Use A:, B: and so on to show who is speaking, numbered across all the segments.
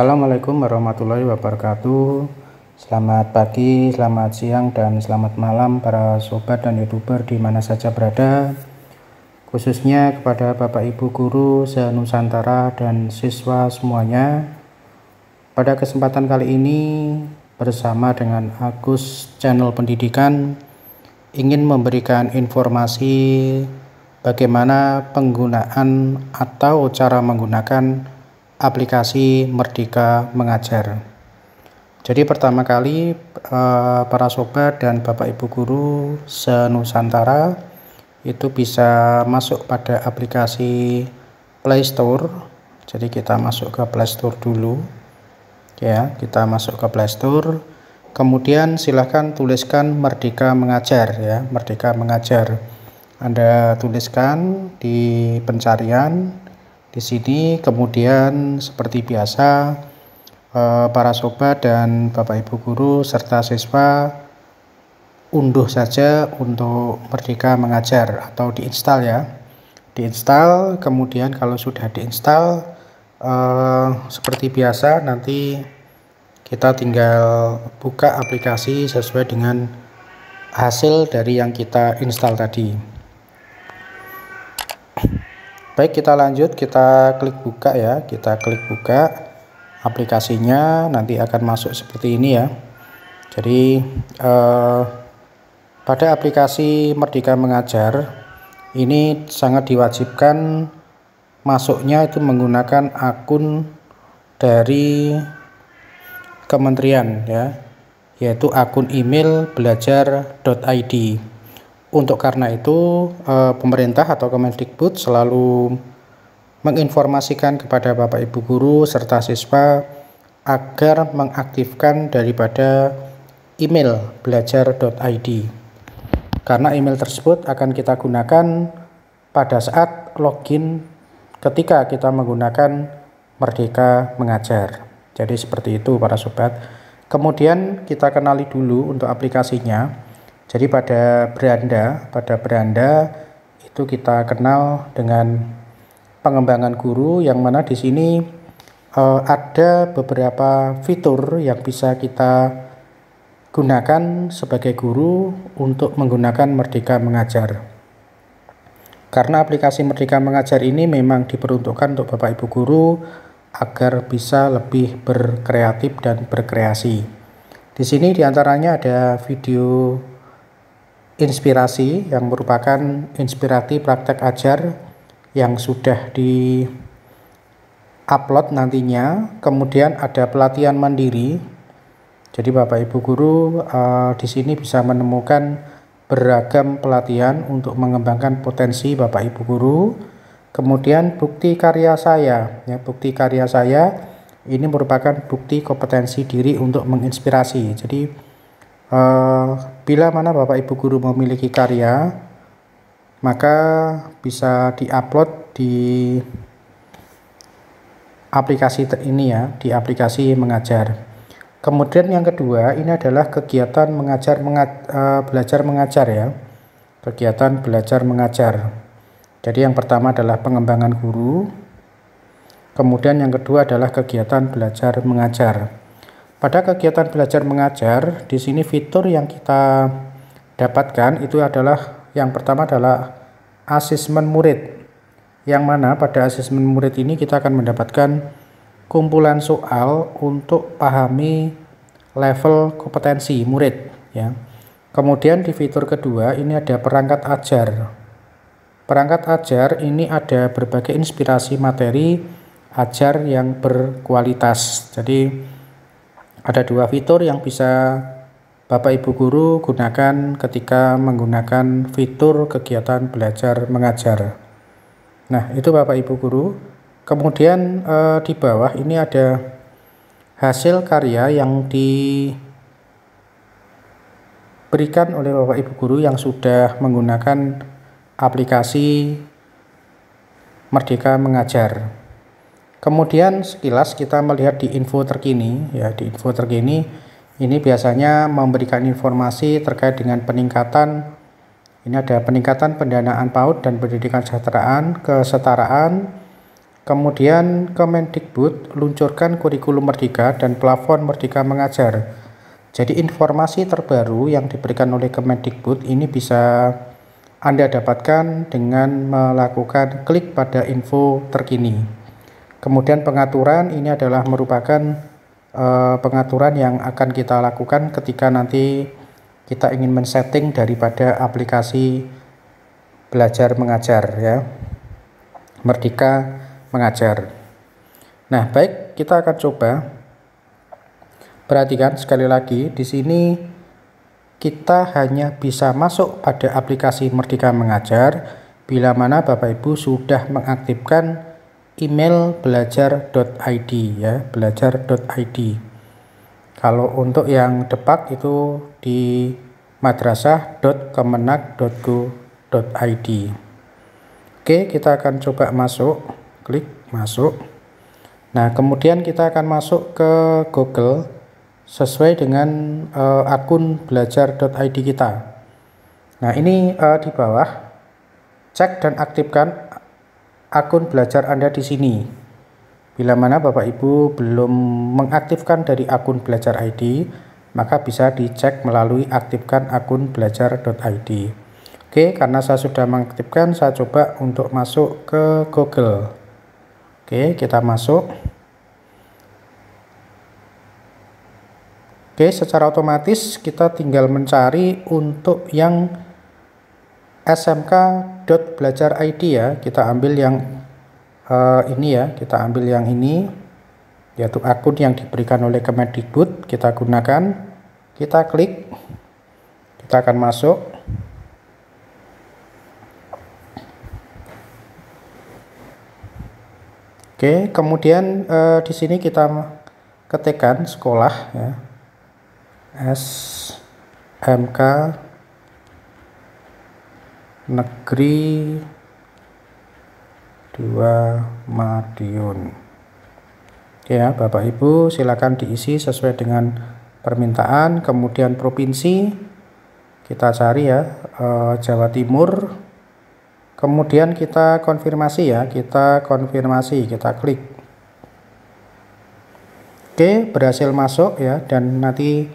A: Assalamualaikum warahmatullahi wabarakatuh. Selamat pagi, selamat siang, dan selamat malam para sobat dan youtuber di mana saja berada. Khususnya kepada Bapak Ibu guru se-Nusantara dan siswa semuanya. Pada kesempatan kali ini bersama dengan Agus Channel Pendidikan ingin memberikan informasi bagaimana penggunaan atau cara menggunakan aplikasi Merdeka Mengajar. Jadi pertama kali eh, para sobat dan Bapak Ibu guru senusantara itu bisa masuk pada aplikasi Play Store. Jadi kita masuk ke Play Store dulu. Ya, kita masuk ke Play Store. Kemudian silahkan tuliskan Merdeka Mengajar ya, Merdeka Mengajar. Anda tuliskan di pencarian di sini. Kemudian seperti biasa eh, para sobat dan Bapak Ibu guru serta siswa unduh saja untuk Merdeka Mengajar atau diinstal ya. Diinstal, kemudian kalau sudah diinstal eh, seperti biasa nanti kita tinggal buka aplikasi sesuai dengan hasil dari yang kita install tadi. Baik, kita lanjut, kita klik buka ya. Kita klik buka aplikasinya, nanti akan masuk seperti ini ya. Jadi eh, pada aplikasi Merdeka Mengajar ini sangat diwajibkan masuknya itu menggunakan akun dari kementerian ya, yaitu akun email belajar.id. Untuk karena itu, eh, pemerintah atau Kemendikbud selalu menginformasikan kepada Bapak Ibu guru serta siswa agar mengaktifkan daripada email belajar.id. Karena email tersebut akan kita gunakan pada saat login ketika kita menggunakan Merdeka Mengajar. Jadi seperti itu para sobat. Kemudian kita kenali dulu untuk aplikasinya jadi pada beranda, pada beranda itu kita kenal dengan pengembangan guru yang mana di sini eh, ada beberapa fitur yang bisa kita gunakan sebagai guru untuk menggunakan Merdeka Mengajar. Karena aplikasi Merdeka Mengajar ini memang diperuntukkan untuk Bapak Ibu guru agar bisa lebih berkreatif dan berkreasi. Di sini diantaranya ada video inspirasi yang merupakan inspirasi praktek ajar yang sudah di upload nantinya kemudian ada pelatihan mandiri jadi Bapak Ibu guru uh, di sini bisa menemukan beragam pelatihan untuk mengembangkan potensi Bapak Ibu guru kemudian bukti karya saya ya bukti karya saya ini merupakan bukti kompetensi diri untuk menginspirasi jadi Eh, bila mana Bapak Ibu guru memiliki karya, maka bisa diupload di aplikasi ini ya, di aplikasi mengajar. Kemudian yang kedua, ini adalah kegiatan mengajar mengat, uh, eh, belajar mengajar ya. Kegiatan belajar mengajar. Jadi yang pertama adalah pengembangan guru. Kemudian yang kedua adalah kegiatan belajar mengajar. Pada kegiatan belajar mengajar, di sini fitur yang kita dapatkan itu adalah yang pertama adalah asesmen murid. Yang mana pada asesmen murid ini kita akan mendapatkan kumpulan soal untuk pahami level kompetensi murid ya. Kemudian di fitur kedua ini ada perangkat ajar. Perangkat ajar ini ada berbagai inspirasi materi ajar yang berkualitas. Jadi ada dua fitur yang bisa Bapak Ibu guru gunakan ketika menggunakan fitur kegiatan belajar mengajar. Nah, itu Bapak Ibu guru. Kemudian eh, di bawah ini ada hasil karya yang diberikan oleh Bapak Ibu guru yang sudah menggunakan aplikasi Merdeka Mengajar. Kemudian sekilas kita melihat di info terkini ya di info terkini ini biasanya memberikan informasi terkait dengan peningkatan ini ada peningkatan pendanaan PAUD dan pendidikan kesejahteraan, kesetaraan. Kemudian Kemendikbud luncurkan kurikulum merdeka dan plafon merdeka mengajar. Jadi informasi terbaru yang diberikan oleh Kemendikbud ini bisa Anda dapatkan dengan melakukan klik pada info terkini. Kemudian pengaturan ini adalah merupakan uh, pengaturan yang akan kita lakukan ketika nanti kita ingin men-setting daripada aplikasi belajar mengajar ya. Merdeka mengajar. Nah, baik, kita akan coba perhatikan sekali lagi di sini kita hanya bisa masuk pada aplikasi Merdeka Mengajar bila mana Bapak Ibu sudah mengaktifkan email belajar.id ya belajar.id kalau untuk yang depak itu di madrasah.kemenak.go.id oke kita akan coba masuk klik masuk nah kemudian kita akan masuk ke google sesuai dengan uh, akun belajar.id kita nah ini uh, di bawah cek dan aktifkan akun belajar Anda di sini. Bila mana Bapak Ibu belum mengaktifkan dari akun belajar ID, maka bisa dicek melalui aktifkan akun belajar.id. Oke, karena saya sudah mengaktifkan, saya coba untuk masuk ke Google. Oke, kita masuk. Oke, secara otomatis kita tinggal mencari untuk yang SMK belajar id ya. Kita ambil yang uh, ini ya, kita ambil yang ini yaitu akun yang diberikan oleh Kemendikbud, kita gunakan. Kita klik. Kita akan masuk. Oke, kemudian uh, di sini kita ketikkan sekolah ya. SMK Negeri dua Madiun. Ya, Bapak Ibu silakan diisi sesuai dengan permintaan. Kemudian provinsi kita cari ya eh, Jawa Timur. Kemudian kita konfirmasi ya, kita konfirmasi, kita klik. Oke, berhasil masuk ya dan nanti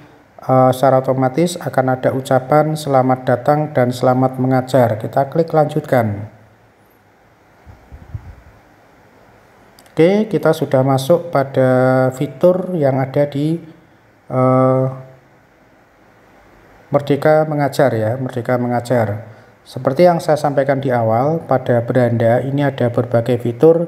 A: uh, secara otomatis akan ada ucapan selamat datang dan selamat mengajar. Kita klik lanjutkan. Oke, kita sudah masuk pada fitur yang ada di uh, Merdeka Mengajar ya, Merdeka Mengajar. Seperti yang saya sampaikan di awal, pada beranda ini ada berbagai fitur,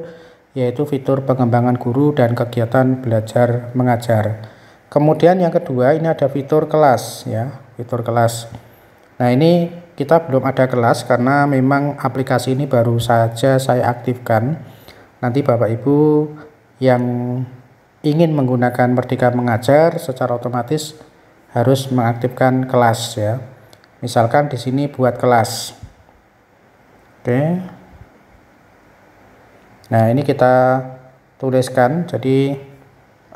A: yaitu fitur pengembangan guru dan kegiatan belajar mengajar. Kemudian yang kedua ini ada fitur kelas ya, fitur kelas. Nah, ini kita belum ada kelas karena memang aplikasi ini baru saja saya aktifkan. Nanti Bapak Ibu yang ingin menggunakan Merdeka Mengajar secara otomatis harus mengaktifkan kelas ya. Misalkan di sini buat kelas. Oke. Nah, ini kita tuliskan jadi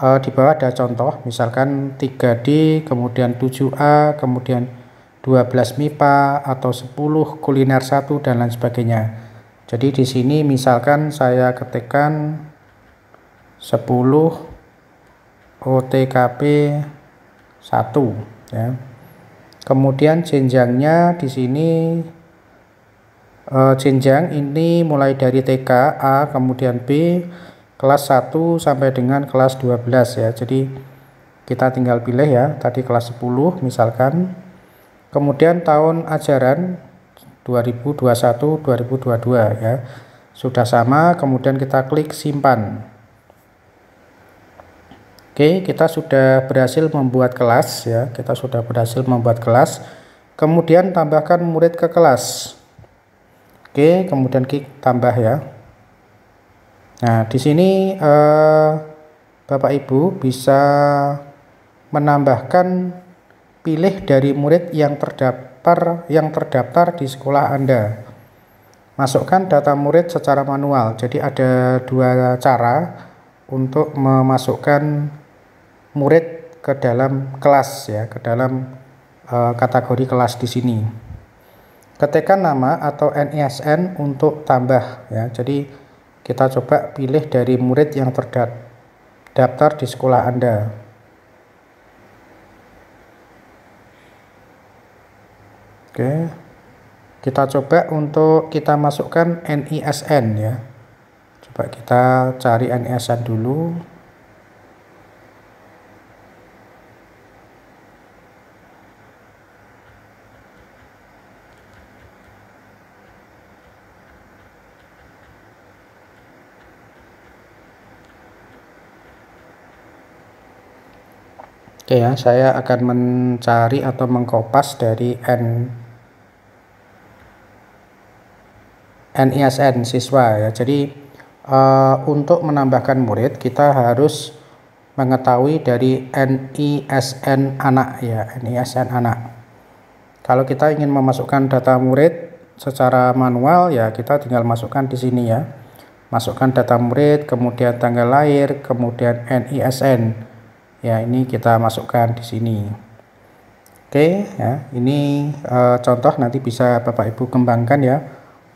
A: e, di bawah ada contoh misalkan 3D kemudian 7A kemudian 12 MIPA atau 10 kuliner 1 dan lain sebagainya jadi di sini misalkan saya ketikkan 10 OTKP 1 ya kemudian jenjangnya di sini eh, jenjang ini mulai dari TK A kemudian B kelas 1 sampai dengan kelas 12 ya. Jadi kita tinggal pilih ya, tadi kelas 10 misalkan. Kemudian tahun ajaran 2021-2022 ya. Sudah sama, kemudian kita klik simpan. Oke, kita sudah berhasil membuat kelas ya. Kita sudah berhasil membuat kelas. Kemudian tambahkan murid ke kelas. Oke, kemudian klik tambah ya. Nah, di sini eh, Bapak Ibu bisa menambahkan pilih dari murid yang terdaftar yang terdaftar di sekolah Anda. Masukkan data murid secara manual. Jadi ada dua cara untuk memasukkan murid ke dalam kelas ya, ke dalam eh, kategori kelas di sini. ketikkan nama atau NISN untuk tambah ya. Jadi kita coba pilih dari murid yang terdaftar di sekolah Anda. Oke. Kita coba untuk kita masukkan NISN ya. Coba kita cari NISN dulu. Oke ya, saya akan mencari atau mengkopas dari N NISN siswa ya. Jadi uh, untuk menambahkan murid kita harus mengetahui dari NISN anak ya, NISN anak. Kalau kita ingin memasukkan data murid secara manual ya kita tinggal masukkan di sini ya. Masukkan data murid, kemudian tanggal lahir, kemudian NISN ya ini kita masukkan di sini oke ya ini e, contoh nanti bisa Bapak Ibu kembangkan ya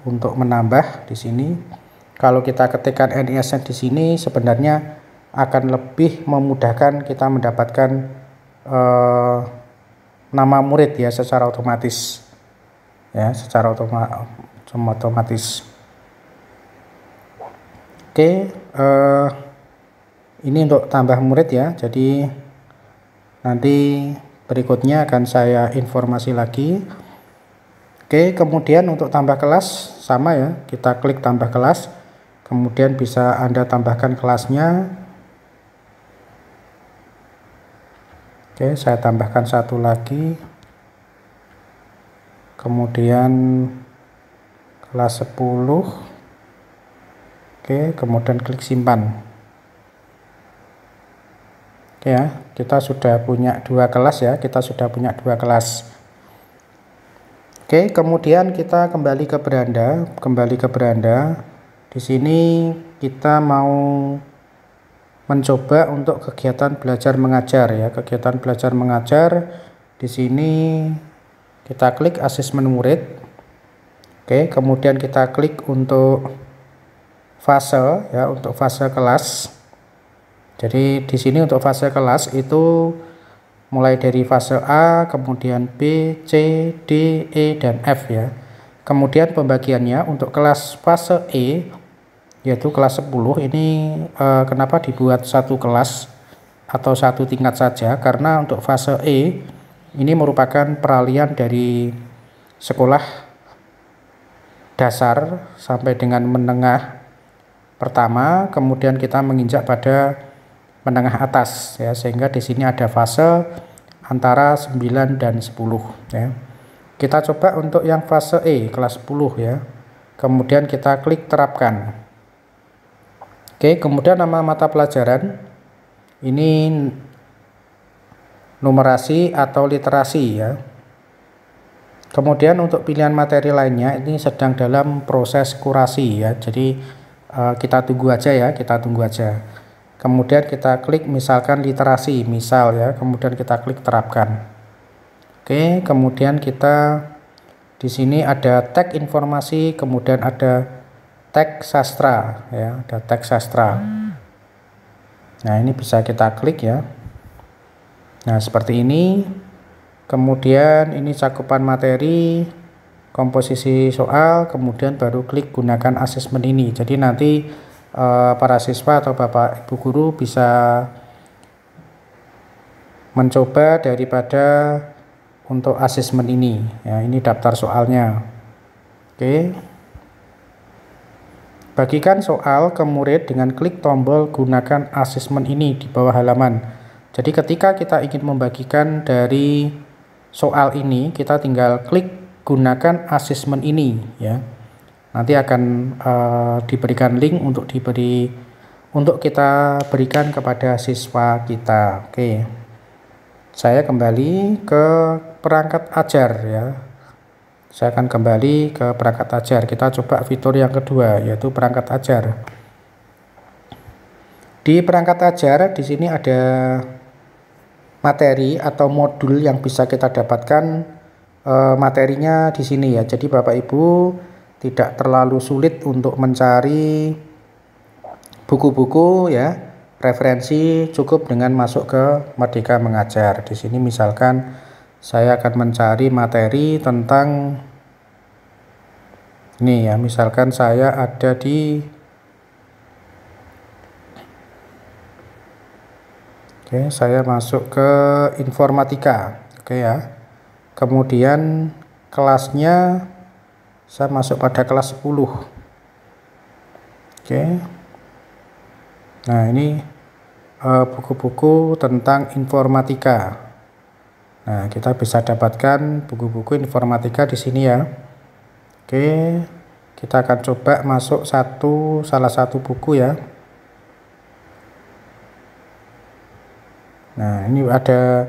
A: untuk menambah di sini kalau kita ketikkan NISN di sini sebenarnya akan lebih memudahkan kita mendapatkan e, nama murid ya secara otomatis ya secara otoma otomatis oke eh, ini untuk tambah murid ya jadi nanti berikutnya akan saya informasi lagi oke kemudian untuk tambah kelas sama ya kita klik tambah kelas kemudian bisa anda tambahkan kelasnya oke saya tambahkan satu lagi kemudian kelas 10 oke kemudian klik simpan ya kita sudah punya dua kelas ya kita sudah punya dua kelas Oke kemudian kita kembali ke beranda kembali ke beranda di sini kita mau mencoba untuk kegiatan belajar mengajar ya kegiatan belajar mengajar di sini kita klik asesmen murid Oke kemudian kita klik untuk fase ya untuk fase kelas jadi di sini untuk fase kelas itu mulai dari fase A, kemudian B, C, D, E, dan F ya. Kemudian pembagiannya untuk kelas fase E yaitu kelas 10 ini eh, kenapa dibuat satu kelas atau satu tingkat saja karena untuk fase E ini merupakan peralihan dari sekolah dasar sampai dengan menengah pertama kemudian kita menginjak pada menengah atas ya sehingga di sini ada fase antara 9 dan 10 ya. Kita coba untuk yang fase E kelas 10 ya. Kemudian kita klik terapkan. Oke, kemudian nama mata pelajaran ini numerasi atau literasi ya. Kemudian untuk pilihan materi lainnya ini sedang dalam proses kurasi ya. Jadi eh, kita tunggu aja ya, kita tunggu aja kemudian kita klik misalkan literasi misal ya kemudian kita klik terapkan oke kemudian kita di sini ada tag informasi kemudian ada tag sastra ya ada tag sastra nah ini bisa kita klik ya nah seperti ini kemudian ini cakupan materi komposisi soal kemudian baru klik gunakan asesmen ini jadi nanti Eh, para siswa atau bapak ibu guru bisa mencoba daripada untuk asesmen ini ya ini daftar soalnya oke bagikan soal ke murid dengan klik tombol gunakan asesmen ini di bawah halaman jadi ketika kita ingin membagikan dari soal ini kita tinggal klik gunakan asesmen ini ya nanti akan uh, diberikan link untuk diberi untuk kita berikan kepada siswa kita. Oke. Saya kembali ke perangkat ajar ya. Saya akan kembali ke perangkat ajar. Kita coba fitur yang kedua yaitu perangkat ajar. Di perangkat ajar di sini ada materi atau modul yang bisa kita dapatkan eh, materinya di sini ya. Jadi Bapak Ibu tidak terlalu sulit untuk mencari buku-buku ya referensi cukup dengan masuk ke Merdeka Mengajar. Di sini misalkan saya akan mencari materi tentang ini ya, misalkan saya ada di Oke, saya masuk ke informatika. Oke ya. Kemudian kelasnya saya masuk pada kelas 10 oke okay. nah ini eh, buku-buku uh, tentang informatika nah kita bisa dapatkan buku-buku informatika di sini ya oke okay. kita akan coba masuk satu salah satu buku ya nah ini ada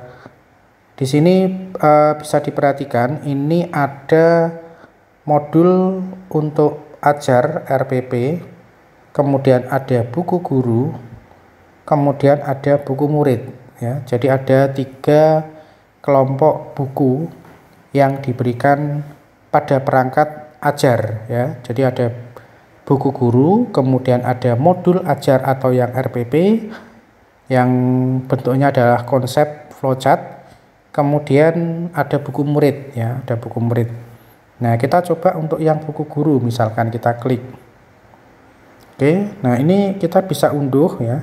A: di sini uh, bisa diperhatikan ini ada modul untuk ajar RPP, kemudian ada buku guru, kemudian ada buku murid. Ya, jadi ada tiga kelompok buku yang diberikan pada perangkat ajar. Ya, jadi ada buku guru, kemudian ada modul ajar atau yang RPP yang bentuknya adalah konsep flowchart. Kemudian ada buku murid ya, ada buku murid. Nah, kita coba untuk yang buku guru, misalkan kita klik. Oke, nah ini kita bisa unduh ya.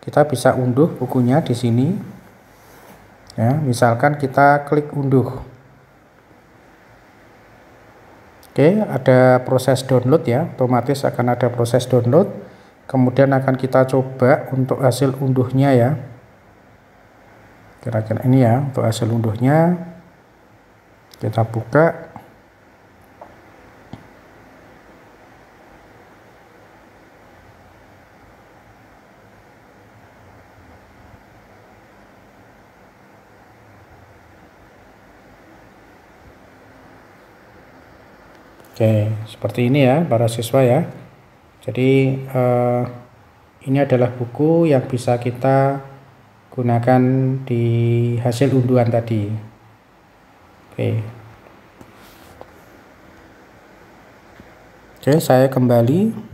A: Kita bisa unduh bukunya di sini. Ya, misalkan kita klik unduh. Oke, ada proses download ya. Otomatis akan ada proses download. Kemudian akan kita coba untuk hasil unduhnya ya. Kira-kira ini ya, untuk hasil unduhnya. Kita buka. Oke, seperti ini ya para siswa ya. Jadi eh, ini adalah buku yang bisa kita gunakan di hasil unduhan tadi. Oke. Oke, saya kembali.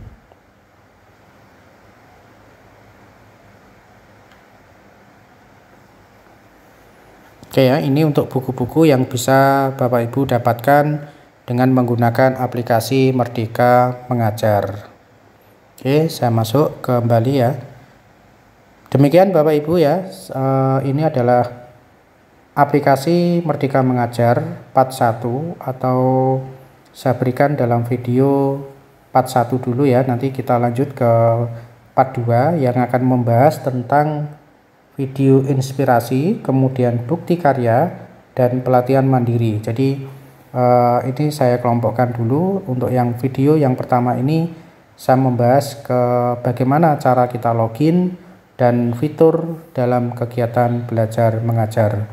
A: Oke ya, ini untuk buku-buku yang bisa Bapak Ibu dapatkan dengan menggunakan aplikasi Merdeka Mengajar. Oke, saya masuk kembali ya. Demikian Bapak Ibu ya, eh, ini adalah aplikasi Merdeka Mengajar part 1 atau saya berikan dalam video part 1 dulu ya. Nanti kita lanjut ke part 2 yang akan membahas tentang video inspirasi, kemudian bukti karya dan pelatihan mandiri. Jadi uh, ini saya kelompokkan dulu untuk yang video yang pertama ini saya membahas ke bagaimana cara kita login dan fitur dalam kegiatan belajar mengajar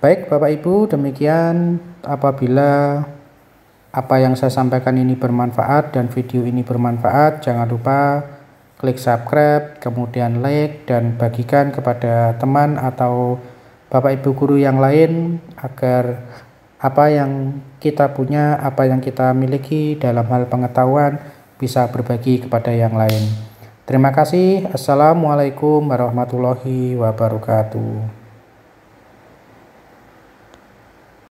A: baik Bapak Ibu demikian apabila apa yang saya sampaikan ini bermanfaat dan video ini bermanfaat jangan lupa klik subscribe, kemudian like, dan bagikan kepada teman atau bapak ibu guru yang lain agar apa yang kita punya, apa yang kita miliki dalam hal pengetahuan bisa berbagi kepada yang lain. Terima kasih. Assalamualaikum warahmatullahi wabarakatuh.